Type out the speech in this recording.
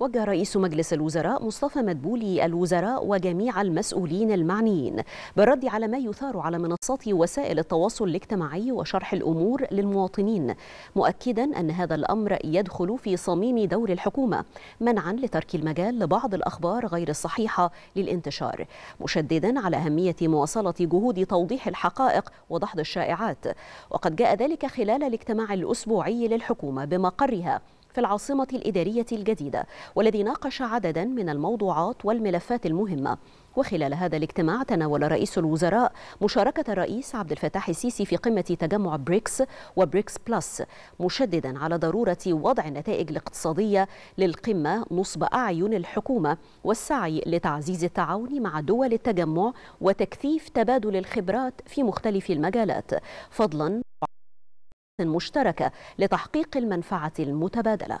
وجه رئيس مجلس الوزراء مصطفى مدبولي الوزراء وجميع المسؤولين المعنيين بالرد على ما يثار على منصات وسائل التواصل الاجتماعي وشرح الأمور للمواطنين مؤكدا أن هذا الأمر يدخل في صميم دور الحكومة منعا لترك المجال لبعض الأخبار غير الصحيحة للانتشار مشددا على أهمية مواصلة جهود توضيح الحقائق ودحض الشائعات وقد جاء ذلك خلال الاجتماع الأسبوعي للحكومة بمقرها في العاصمة الإدارية الجديدة والذي ناقش عددا من الموضوعات والملفات المهمة وخلال هذا الاجتماع تناول رئيس الوزراء مشاركة الرئيس عبد الفتاح السيسي في قمة تجمع بريكس وبريكس بلس مشددا على ضرورة وضع النتائج الاقتصادية للقمة نصب أعين الحكومة والسعي لتعزيز التعاون مع دول التجمع وتكثيف تبادل الخبرات في مختلف المجالات فضلا مشتركة لتحقيق المنفعة المتبادلة